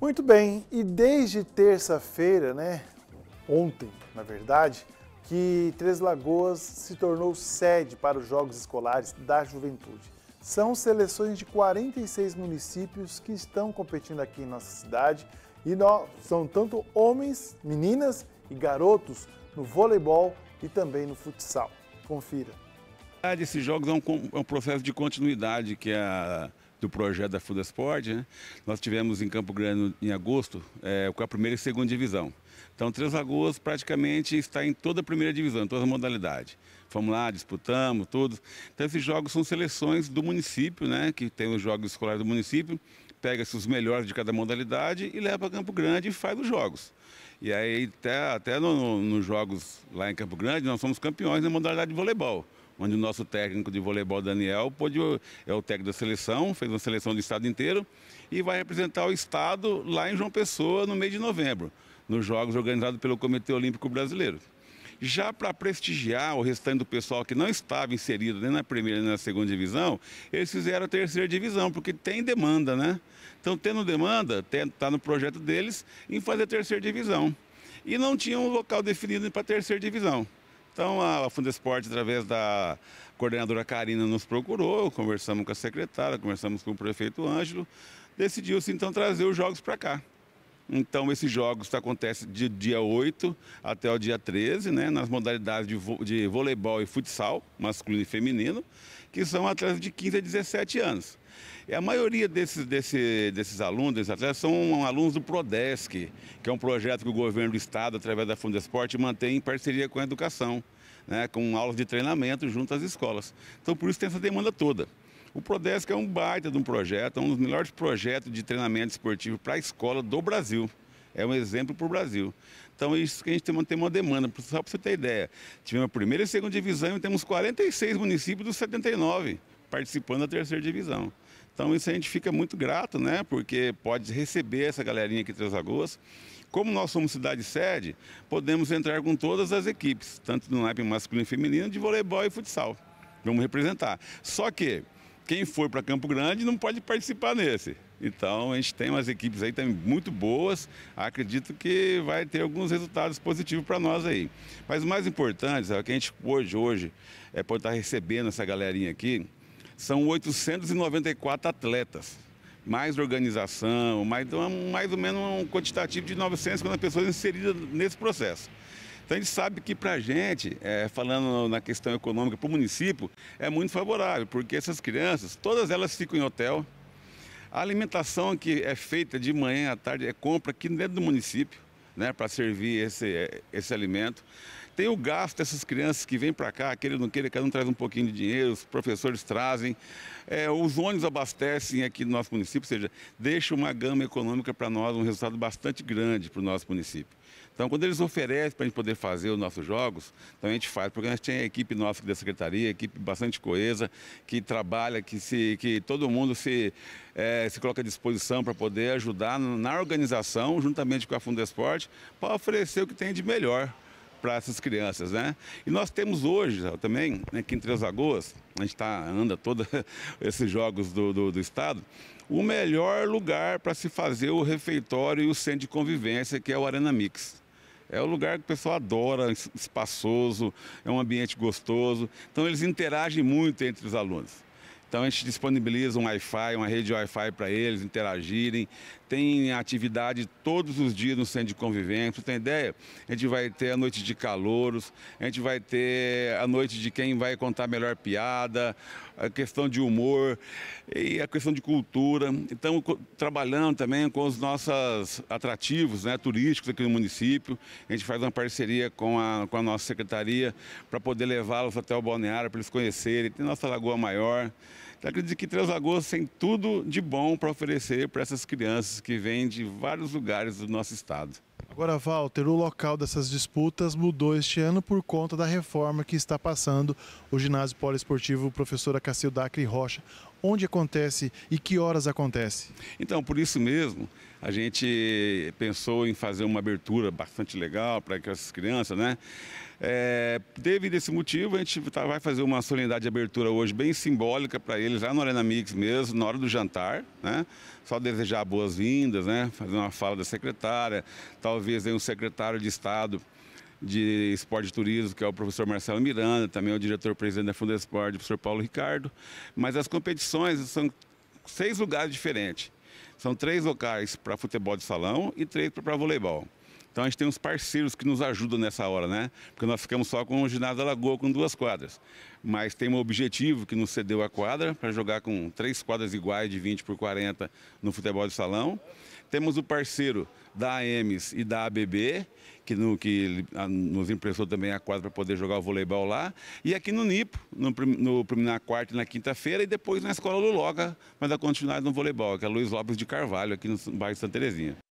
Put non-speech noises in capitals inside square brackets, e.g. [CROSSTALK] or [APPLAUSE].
Muito bem, e desde terça-feira, né, ontem, na verdade, que Três Lagoas se tornou sede para os Jogos Escolares da Juventude. São seleções de 46 municípios que estão competindo aqui em nossa cidade e nós, são tanto homens, meninas e garotos no voleibol e também no futsal. Confira. Esses jogos é um, é um processo de continuidade que é a do projeto da Fudasport, né? nós tivemos em Campo Grande em agosto é, com a primeira e segunda divisão. Então, Três Lagoas praticamente está em toda a primeira divisão, em todas as modalidades. Fomos lá, disputamos, tudo. Então, esses jogos são seleções do município, né? Que tem os jogos escolares do município, pega-se os melhores de cada modalidade e leva para Campo Grande e faz os jogos. E aí, até, até nos no jogos lá em Campo Grande, nós somos campeões na modalidade de voleibol onde o nosso técnico de voleibol, Daniel, pôde, é o técnico da seleção, fez uma seleção do estado inteiro e vai representar o estado lá em João Pessoa no mês de novembro, nos Jogos organizados pelo Comitê Olímpico Brasileiro. Já para prestigiar o restante do pessoal que não estava inserido nem na primeira nem na segunda divisão, eles fizeram a terceira divisão, porque tem demanda, né? Então, tendo demanda, está no projeto deles em fazer a terceira divisão. E não tinha um local definido para a terceira divisão. Então a Fundesporte, através da coordenadora Karina, nos procurou, conversamos com a secretária, conversamos com o prefeito Ângelo, decidiu-se então trazer os jogos para cá. Então, esses jogos acontecem de dia 8 até o dia 13, né, nas modalidades de, vo de voleibol e futsal, masculino e feminino, que são atletas de 15 a 17 anos. E a maioria desses, desse, desses alunos, desses atletas, são alunos do PRODESC, que é um projeto que o governo do estado, através da Fundo Esporte, mantém em parceria com a educação, né, com aulas de treinamento junto às escolas. Então, por isso tem essa demanda toda. O Prodesc é um baita de um projeto, é um dos melhores projetos de treinamento esportivo para a escola do Brasil. É um exemplo para o Brasil. Então, é isso que a gente tem, uma demanda, só para você ter ideia. Tivemos a primeira e segunda divisão e temos 46 municípios dos 79 participando da terceira divisão. Então, isso a gente fica muito grato, né? Porque pode receber essa galerinha aqui em Três Lagoas. Como nós somos cidade-sede, podemos entrar com todas as equipes, tanto do naipe masculino e feminino, de voleibol e futsal. Vamos representar. Só que quem for para Campo Grande não pode participar nesse. Então a gente tem umas equipes aí também muito boas, acredito que vai ter alguns resultados positivos para nós aí. Mas o mais importante, é que a gente hoje, hoje é, pode estar tá recebendo essa galerinha aqui, são 894 atletas. Mais organização, mais, mais ou menos um quantitativo de 950 pessoas inseridas nesse processo. Então a gente sabe que para a gente, é, falando na questão econômica, para o município, é muito favorável, porque essas crianças, todas elas ficam em hotel. A alimentação que é feita de manhã à tarde é compra aqui dentro do município. Né, para servir esse, é, esse alimento tem o gasto dessas crianças que vêm para cá, aquele não queira, cada um traz um pouquinho de dinheiro, os professores trazem, é, os ônibus abastecem aqui no nosso município, ou seja, deixa uma gama econômica para nós, um resultado bastante grande para o nosso município. Então, quando eles oferecem para a gente poder fazer os nossos jogos, então a gente faz, porque a gente tem a equipe nossa da secretaria, equipe bastante coesa, que trabalha, que, se, que todo mundo se, é, se coloca à disposição para poder ajudar na organização, juntamente com a Fundo Esporte, para oferecer o que tem de melhor para essas crianças, né? E nós temos hoje também, né, aqui em Três Lagoas, a gente tá, anda todos [LAUGHS] esses jogos do, do, do estado, o melhor lugar para se fazer o refeitório e o centro de convivência, que é o Arena Mix. É um lugar que o pessoal adora, espaçoso, é um ambiente gostoso. Então eles interagem muito entre os alunos. Então a gente disponibiliza um Wi-Fi, uma rede Wi-Fi para eles interagirem. Tem atividade todos os dias no centro de convivência. Tem ideia? A gente vai ter a noite de calouros, a gente vai ter a noite de quem vai contar a melhor piada, a questão de humor e a questão de cultura. Então trabalhando também com os nossos atrativos né, turísticos aqui no município. A gente faz uma parceria com a, com a nossa secretaria para poder levá-los até o balneário para eles conhecerem. Tem nossa Lagoa Maior. Então, acredito que Três Lagoas tem tudo de bom para oferecer para essas crianças que vêm de vários lugares do nosso estado. Agora, Walter, o local dessas disputas mudou este ano por conta da reforma que está passando o ginásio poliesportivo professora Cacilda Acre Rocha onde acontece e que horas acontece? Então, por isso mesmo, a gente pensou em fazer uma abertura bastante legal para essas crianças, né? É, devido a esse motivo, a gente tá, vai fazer uma solenidade de abertura hoje bem simbólica para eles, lá no Arena Mix mesmo, na hora do jantar, né? Só desejar boas-vindas, né? Fazer uma fala da secretária, talvez aí um secretário de Estado de Esporte e Turismo, que é o professor Marcelo Miranda, também é o diretor-presidente da Fundesport, o professor Paulo Ricardo. Mas as competições são seis lugares diferentes. São três locais para futebol de salão e três para voleibol. Então a gente tem uns parceiros que nos ajudam nessa hora, né? Porque nós ficamos só com o ginásio da Lagoa com duas quadras. Mas tem um objetivo que nos cedeu a quadra para jogar com três quadras iguais de 20 por 40 no futebol de salão. Temos o parceiro da AMES e da ABB, que, no, que nos emprestou também a quadra para poder jogar o voleibol lá. E aqui no NIPO, no, no, na quarta e na quinta-feira, e depois na Escola Luloga, mas a continuidade no voleibol, que é a Luiz Lopes de Carvalho, aqui no bairro de Santa Terezinha.